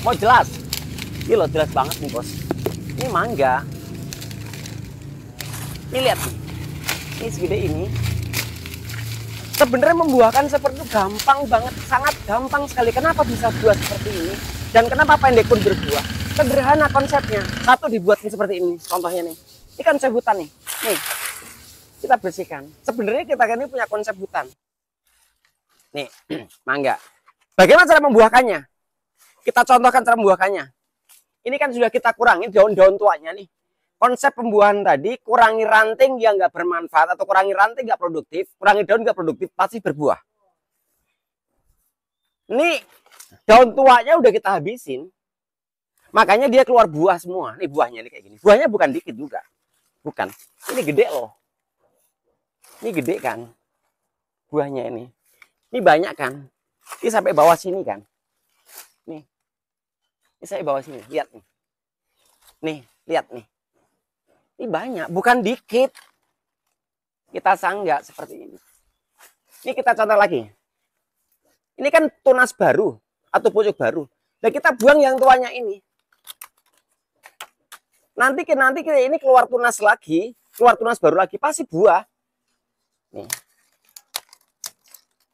mau jelas ini loh jelas banget nih bos ini mangga ini lihat nih ini segede ini sebenarnya membuahkan seperti itu gampang banget sangat gampang sekali kenapa bisa buah seperti ini dan kenapa pendek pun berbuah sederhana konsepnya satu dibuatnya seperti ini contohnya nih ini kan saya hutan nih nih kita bersihkan sebenarnya kita kan ini punya konsep hutan nih mangga bagaimana cara membuahkannya kita contohkan cara membuahkannya. Ini kan sudah kita kurangi daun-daun tuanya nih. Konsep pembuahan tadi, kurangi ranting yang nggak bermanfaat atau kurangi ranting nggak produktif, kurangi daun nggak produktif, pasti berbuah. Ini daun tuanya udah kita habisin, makanya dia keluar buah semua. Nih buahnya nih kayak gini. Buahnya bukan dikit juga. Bukan. Ini gede loh. Ini gede kan. Buahnya ini. Ini banyak kan. Ini sampai bawah sini kan. Ini saya bawa sini, lihat nih. Nih, lihat nih. Ini banyak, bukan dikit. Kita sanggah seperti ini. Ini kita contoh lagi. Ini kan tunas baru atau pucuk baru. Dan kita buang yang tuanya ini. Nanti nanti kita ini keluar tunas lagi, keluar tunas baru lagi pasti buah. Nih.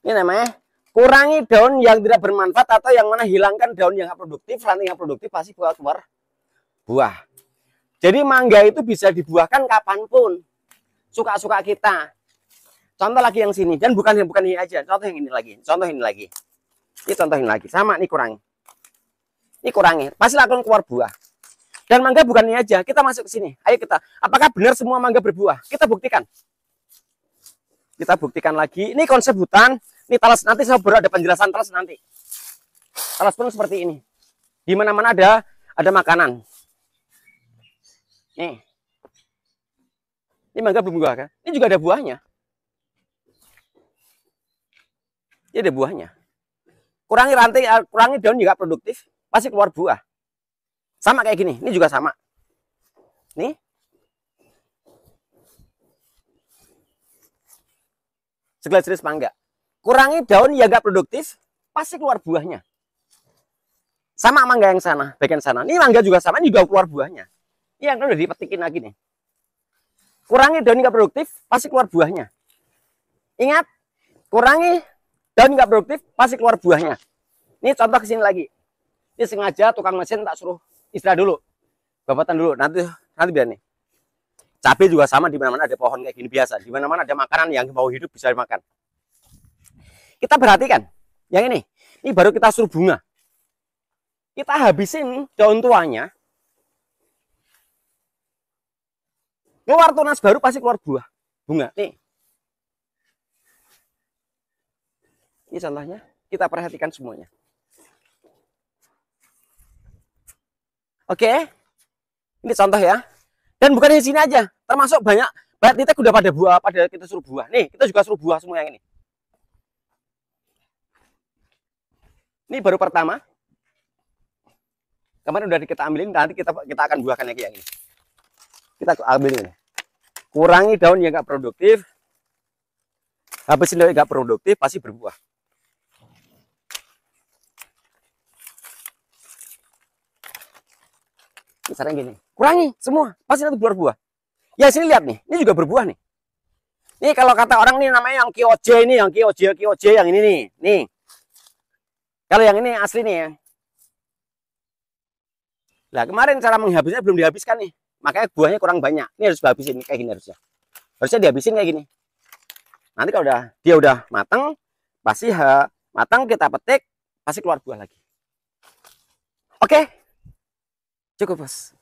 Ini namanya kurangi daun yang tidak bermanfaat atau yang mana hilangkan daun yang produktif ranting yang produktif pasti buah keluar buah jadi mangga itu bisa dibuahkan kapanpun suka-suka kita contoh lagi yang sini dan bukan yang bukan ini aja contoh yang ini lagi contoh ini lagi ini contoh ini lagi sama ini kurang ini kurangi pasti akan keluar buah dan mangga bukan ini aja kita masuk ke sini ayo kita apakah benar semua mangga berbuah kita buktikan kita buktikan lagi ini konsep hutan ini talas nanti saya baru ada penjelasan talas nanti. Talas pun seperti ini. Di mana-mana ada ada makanan. Nih. Ini mangga belum buah kan? Ini juga ada buahnya. Ini ada buahnya. Kurangi rantai, eh, kurangi daun juga produktif, pasti keluar buah. Sama kayak gini, ini juga sama. Nih, segala jenis mangga. Kurangi daun yang gak produktif, pasti keluar buahnya. Sama mangga yang sana, bagian sana. Ini mangga juga sama, ini juga keluar buahnya. Ini yang kan udah dipetikin lagi nih. Kurangi daun yang gak produktif, pasti keluar buahnya. Ingat, kurangi daun yang gak produktif, pasti keluar buahnya. Ini contoh kesini lagi. Ini sengaja tukang mesin tak suruh istirahat dulu. Babatan dulu, nanti nanti biar nih. Cabai juga sama, di mana-mana ada pohon kayak gini biasa. Di mana-mana ada makanan yang mau hidup bisa dimakan. Kita perhatikan yang ini. Ini baru kita suruh bunga. Kita habisin daun tuanya. Keluar tunas baru pasti keluar buah bunga. Nih. Ini contohnya. Kita perhatikan semuanya. Oke. Ini contoh ya. Dan bukan di sini aja, termasuk banyak banyak kita udah pada buah, pada kita suruh buah. Nih, kita juga suruh buah semua yang ini. Ini baru pertama. Kemarin udah kita ambilin, nanti kita kita akan buahkan lagi yang ini. Kita ambil ini. Kurangi daun yang nggak produktif. habis daun yang nggak produktif, pasti berbuah. Misalnya gini, kurangi semua, pasti nanti keluar buah Ya sini lihat nih, ini juga berbuah nih. Ini kalau kata orang nih namanya yang kioje ini, yang kioje, kioje yang ini nih. Nih, kalau yang ini asli nih ya. Nah kemarin cara menghabisnya belum dihabiskan nih. Makanya buahnya kurang banyak. Ini harus dihabisin kayak gini harusnya. Harusnya dihabisin kayak gini. Nanti kalau udah dia udah matang, pasti ha, matang kita petik, pasti keluar buah lagi. Oke. Okay? Cukup, Bos.